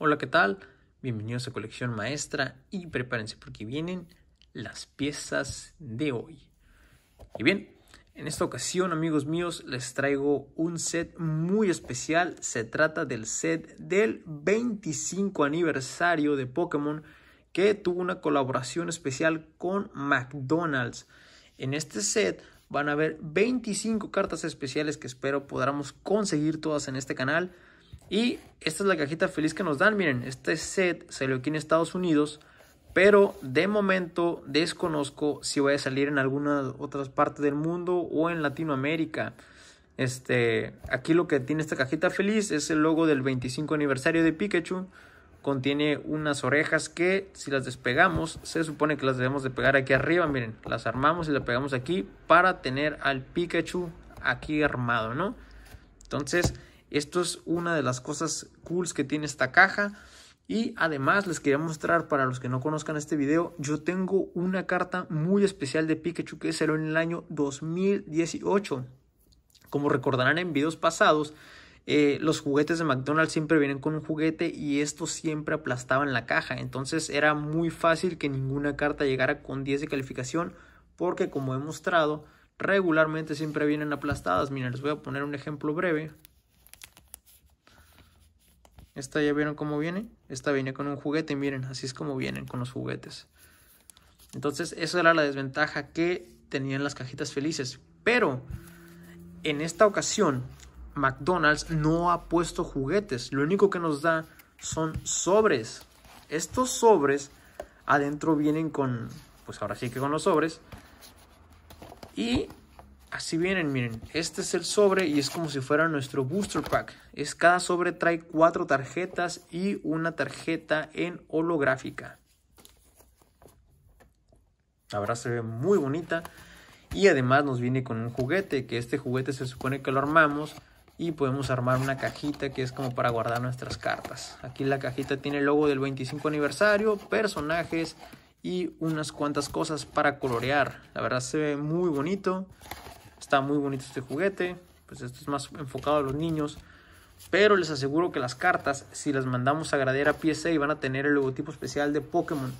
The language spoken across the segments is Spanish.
Hola, ¿qué tal? Bienvenidos a Colección Maestra y prepárense porque vienen las piezas de hoy. Y bien, en esta ocasión, amigos míos, les traigo un set muy especial. Se trata del set del 25 aniversario de Pokémon que tuvo una colaboración especial con McDonald's. En este set van a haber 25 cartas especiales que espero podamos conseguir todas en este canal. Y esta es la cajita feliz que nos dan. Miren, este set salió aquí en Estados Unidos. Pero de momento desconozco si voy a salir en alguna otras parte del mundo o en Latinoamérica. Este, aquí lo que tiene esta cajita feliz es el logo del 25 aniversario de Pikachu. Contiene unas orejas que si las despegamos, se supone que las debemos de pegar aquí arriba. Miren, las armamos y las pegamos aquí para tener al Pikachu aquí armado, ¿no? Entonces, esto es una de las cosas cools que tiene esta caja. Y además les quería mostrar para los que no conozcan este video, yo tengo una carta muy especial de Pikachu que salió en el año 2018. Como recordarán en videos pasados, eh, los juguetes de McDonald's siempre vienen con un juguete y estos siempre aplastaban la caja. Entonces era muy fácil que ninguna carta llegara con 10 de calificación porque como he mostrado, regularmente siempre vienen aplastadas. Miren, les voy a poner un ejemplo breve. Esta ya vieron cómo viene. Esta viene con un juguete, miren, así es como vienen con los juguetes. Entonces, esa era la desventaja que tenían las cajitas felices. Pero, en esta ocasión, McDonald's no ha puesto juguetes. Lo único que nos da son sobres. Estos sobres adentro vienen con, pues ahora sí que con los sobres. Y Así vienen, miren, este es el sobre y es como si fuera nuestro booster pack. Es cada sobre trae cuatro tarjetas y una tarjeta en holográfica. La verdad se ve muy bonita y además nos viene con un juguete, que este juguete se supone que lo armamos y podemos armar una cajita que es como para guardar nuestras cartas. Aquí la cajita tiene el logo del 25 aniversario, personajes y unas cuantas cosas para colorear. La verdad se ve muy bonito. Está muy bonito este juguete, pues esto es más enfocado a los niños. Pero les aseguro que las cartas, si las mandamos a a PSA, van a tener el logotipo especial de Pokémon.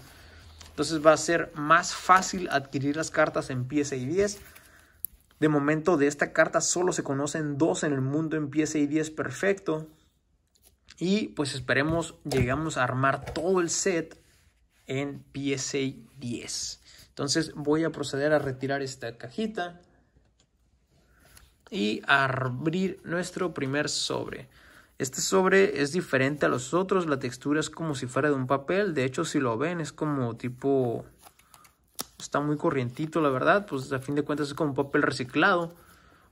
Entonces va a ser más fácil adquirir las cartas en PSA 10. De momento de esta carta solo se conocen dos en el mundo en PSA 10 perfecto. Y pues esperemos llegamos a armar todo el set en PSA 10. Entonces voy a proceder a retirar esta cajita y abrir nuestro primer sobre. Este sobre es diferente a los otros, la textura es como si fuera de un papel, de hecho si lo ven es como tipo... Está muy corrientito la verdad, pues a fin de cuentas es como un papel reciclado,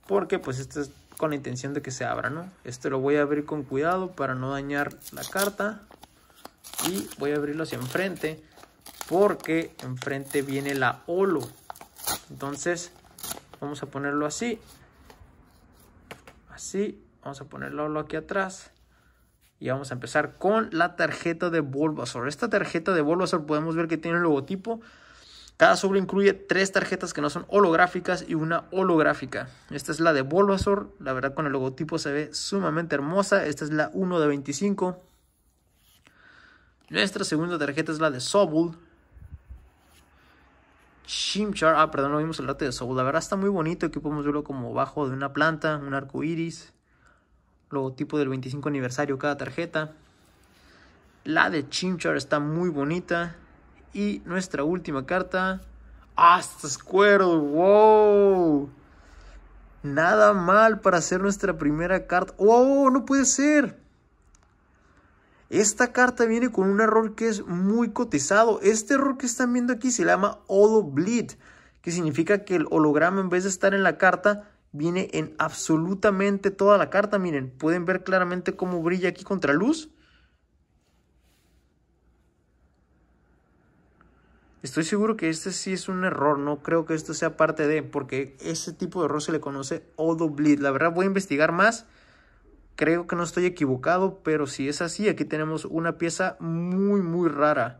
porque pues este es con la intención de que se abra, ¿no? Este lo voy a abrir con cuidado para no dañar la carta y voy a abrirlo hacia enfrente porque enfrente viene la holo. Entonces vamos a ponerlo así Así, vamos a ponerlo aquí atrás. Y vamos a empezar con la tarjeta de Bulbasaur. Esta tarjeta de Bulbasaur podemos ver que tiene un logotipo. Cada sobre incluye tres tarjetas que no son holográficas y una holográfica. Esta es la de Bulbasaur. La verdad con el logotipo se ve sumamente hermosa. Esta es la 1 de 25. Nuestra segunda tarjeta es la de Sobul. Chimchar, ah, perdón, no vimos el arte de Soul. La verdad está muy bonito. Aquí podemos verlo como bajo de una planta, un arco iris, logotipo del 25 aniversario cada tarjeta. La de Chimchar está muy bonita. Y nuestra última carta. ¡Ah, ¡Wow! Nada mal para hacer nuestra primera carta. ¡Wow! ¡No puede ser! Esta carta viene con un error que es muy cotizado. Este error que están viendo aquí se llama Odo Bleed, que significa que el holograma en vez de estar en la carta, viene en absolutamente toda la carta. Miren, pueden ver claramente cómo brilla aquí contra luz. Estoy seguro que este sí es un error, no creo que esto sea parte de, porque ese tipo de error se le conoce Odo Bleed. La verdad voy a investigar más Creo que no estoy equivocado, pero si es así, aquí tenemos una pieza muy, muy rara.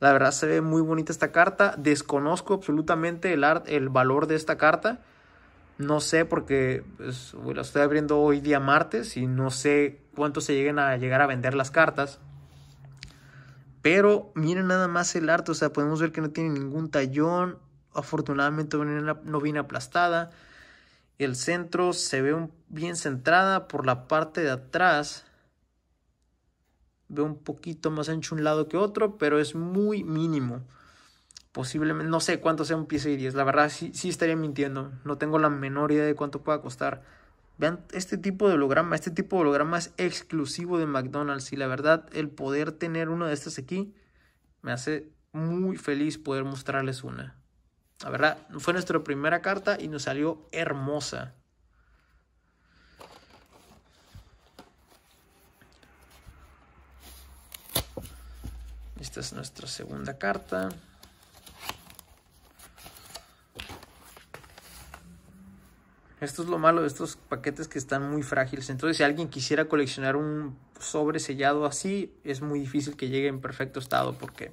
La verdad se ve muy bonita esta carta. Desconozco absolutamente el, el valor de esta carta. No sé porque pues, la estoy abriendo hoy día martes y no sé cuánto se lleguen a llegar a vender las cartas. Pero miren nada más el arte, o sea, podemos ver que no tiene ningún tallón. Afortunadamente no viene aplastada. El centro se ve bien centrada por la parte de atrás. Ve un poquito más ancho un lado que otro, pero es muy mínimo. Posiblemente, no sé cuánto sea un pieza y 10. La verdad, sí, sí estaría mintiendo. No tengo la menor idea de cuánto pueda costar. Vean este tipo de holograma. Este tipo de holograma es exclusivo de McDonald's. Y la verdad, el poder tener uno de estos aquí me hace muy feliz poder mostrarles una. La verdad, fue nuestra primera carta y nos salió hermosa. Esta es nuestra segunda carta. Esto es lo malo de estos paquetes que están muy frágiles. Entonces, si alguien quisiera coleccionar un sobre sellado así, es muy difícil que llegue en perfecto estado porque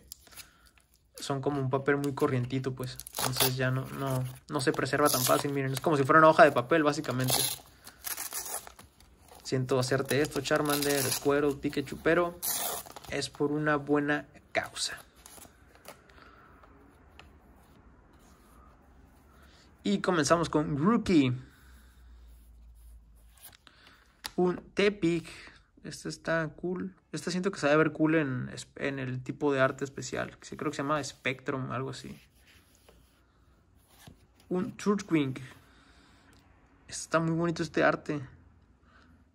son como un papel muy corrientito, pues. Entonces ya no, no, se preserva tan fácil. Miren, es como si fuera una hoja de papel, básicamente. Siento hacerte esto, Charmander, Escuero, Pikachu, pero es por una buena causa. Y comenzamos con Rookie. Un Tepic. Este está cool. Este siento que se debe ver cool en, en el tipo de arte especial. Creo que se llama Spectrum, algo así un Churchwing. Está muy bonito este arte.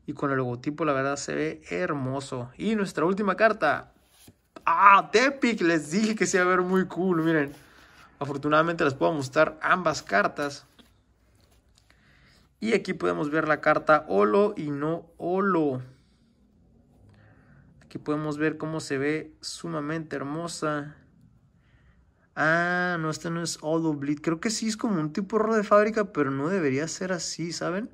Y con el logotipo, la verdad, se ve hermoso. Y nuestra última carta. ¡Ah! Tepic. Les dije que se iba a ver muy cool. Miren. Afortunadamente les puedo mostrar ambas cartas. Y aquí podemos ver la carta Olo y no Olo. Aquí podemos ver cómo se ve sumamente hermosa. Ah, no, este no es All Blitz. Creo que sí es como un tipo error de fábrica, pero no debería ser así, ¿saben?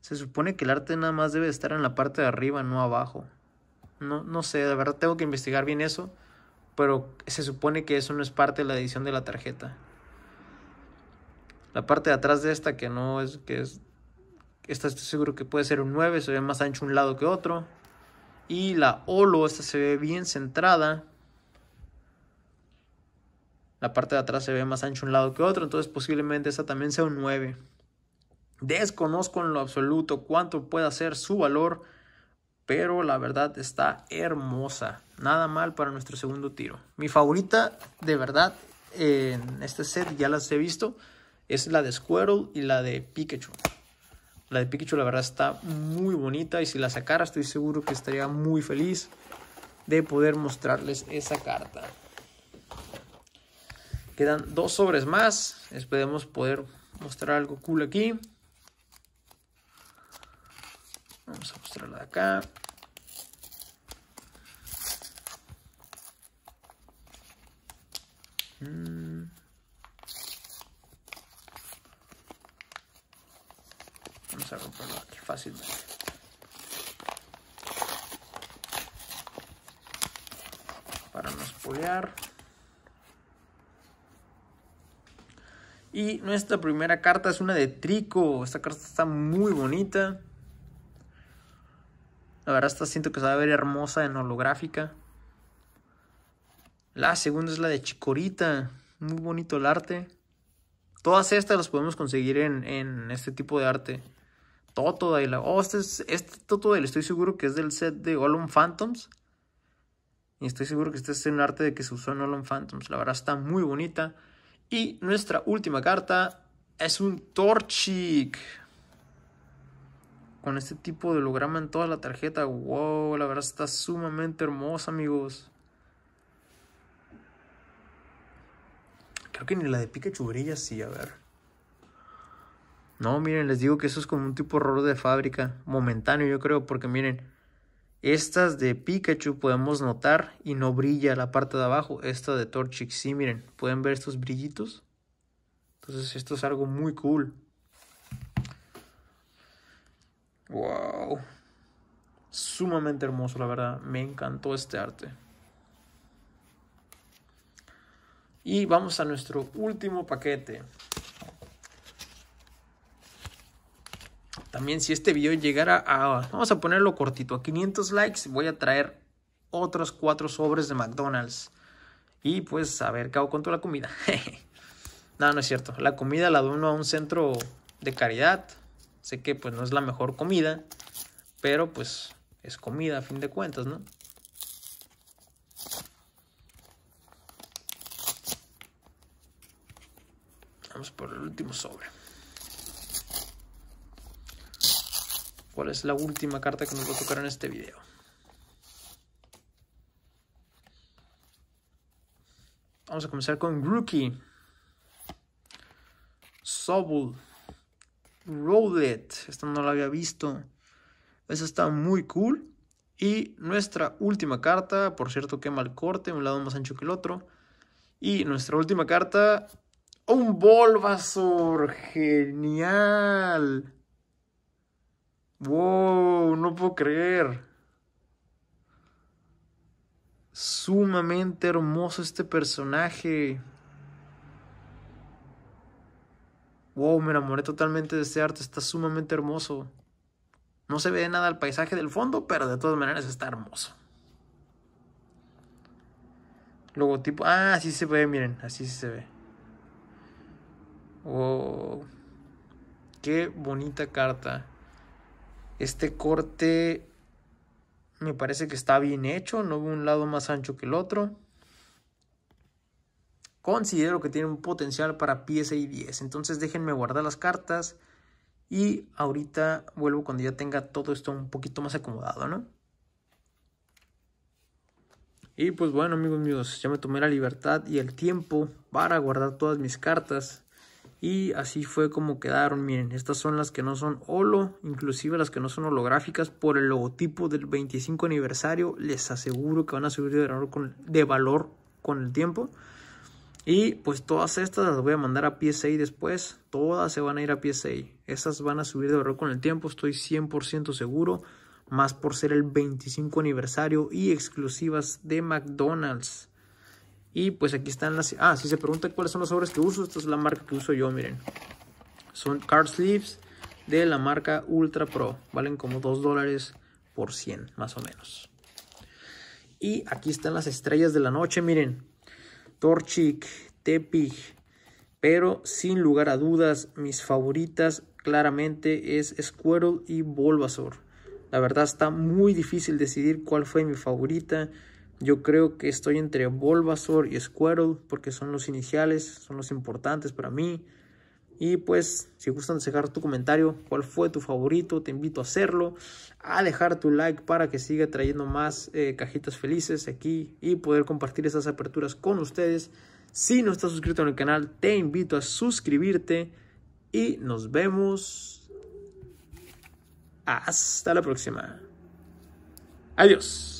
Se supone que el arte nada más debe estar en la parte de arriba, no abajo. No, no sé, de verdad tengo que investigar bien eso, pero se supone que eso no es parte de la edición de la tarjeta. La parte de atrás de esta que no es, que es, esta estoy seguro que puede ser un 9, se ve más ancho un lado que otro. Y la Olo, esta se ve bien centrada. La parte de atrás se ve más ancho un lado que otro, entonces posiblemente esa también sea un 9. Desconozco en lo absoluto cuánto pueda ser su valor, pero la verdad está hermosa. Nada mal para nuestro segundo tiro. Mi favorita, de verdad, en este set ya las he visto, es la de Squirtle y la de Pikachu. La de Pikachu la verdad está muy bonita y si la sacara estoy seguro que estaría muy feliz de poder mostrarles esa carta. Quedan dos sobres más. Esperemos poder mostrar algo cool aquí. Vamos a mostrarla de acá. Mm. Vamos a romperlo aquí fácilmente. Para no espolear. Y nuestra primera carta es una de Trico. Esta carta está muy bonita. La verdad, está siento que se va a ver hermosa en holográfica. La segunda es la de Chicorita. Muy bonito el arte. Todas estas las podemos conseguir en, en este tipo de arte. Toto la... Oh, este, es, este Totodile estoy seguro que es del set de Gollum Phantoms. Y estoy seguro que este es un arte de que se usó en Gollum Phantoms. La verdad está muy bonita. Y nuestra última carta es un Torchic. Con este tipo de holograma en toda la tarjeta. Wow, la verdad está sumamente hermosa, amigos. Creo que ni la de Pikachu brilla sí, a ver. No, miren, les digo que eso es como un tipo error de fábrica. Momentáneo, yo creo, porque miren. Estas de Pikachu podemos notar y no brilla la parte de abajo. Esta de Torchic, sí, miren, ¿pueden ver estos brillitos? Entonces esto es algo muy cool. Wow. Sumamente hermoso, la verdad. Me encantó este arte. Y vamos a nuestro último paquete. También si este video llegara a, vamos a ponerlo cortito, a 500 likes, voy a traer otros cuatro sobres de McDonald's. Y pues a ver qué hago con toda la comida. no, no es cierto. La comida la dono a un centro de caridad. Sé que pues no es la mejor comida, pero pues es comida a fin de cuentas, ¿no? Vamos por el último sobre. ¿Cuál es la última carta que nos va a tocar en este video? Vamos a comenzar con Rookie, Sobul, Rowlet. Esta no la había visto. Esa está muy cool. Y nuestra última carta, por cierto, quema mal corte, un lado más ancho que el otro. Y nuestra última carta, un Bulbasaur, genial. Wow, no puedo creer. Sumamente hermoso este personaje. Wow, me enamoré totalmente de este arte, está sumamente hermoso. No se ve nada el paisaje del fondo, pero de todas maneras está hermoso. Logotipo. Ah, así se ve, miren, así se ve. Wow. Qué bonita carta. Este corte me parece que está bien hecho, no veo un lado más ancho que el otro. Considero que tiene un potencial para pieza y 10, entonces déjenme guardar las cartas y ahorita vuelvo cuando ya tenga todo esto un poquito más acomodado, ¿no? Y pues bueno amigos míos, ya me tomé la libertad y el tiempo para guardar todas mis cartas. Y así fue como quedaron. Miren, estas son las que no son holo, inclusive las que no son holográficas por el logotipo del 25 aniversario. Les aseguro que van a subir de valor con, de valor con el tiempo. Y pues todas estas las voy a mandar a PSA después. Todas se van a ir a PSA. Esas van a subir de valor con el tiempo, estoy 100% seguro. Más por ser el 25 aniversario y exclusivas de McDonald's. Y pues aquí están las... Ah, si se pregunta cuáles son los sobres que uso, esta es la marca que uso yo, miren. Son card sleeves de la marca Ultra Pro. Valen como 2 dólares por 100, más o menos. Y aquí están las estrellas de la noche, miren. Torchic, Tepig. Pero sin lugar a dudas, mis favoritas claramente es Squirtle y Bulbasaur. La verdad está muy difícil decidir cuál fue mi favorita. Yo creo que estoy entre Bulbasaur y Squirtle porque son los iniciales, son los importantes para mí. Y pues, si gustan dejar tu comentario, cuál fue tu favorito, te invito a hacerlo, a dejar tu like para que siga trayendo más eh, cajitas felices aquí y poder compartir esas aperturas con ustedes. Si no estás suscrito en el canal, te invito a suscribirte y nos vemos. Hasta la próxima. Adiós.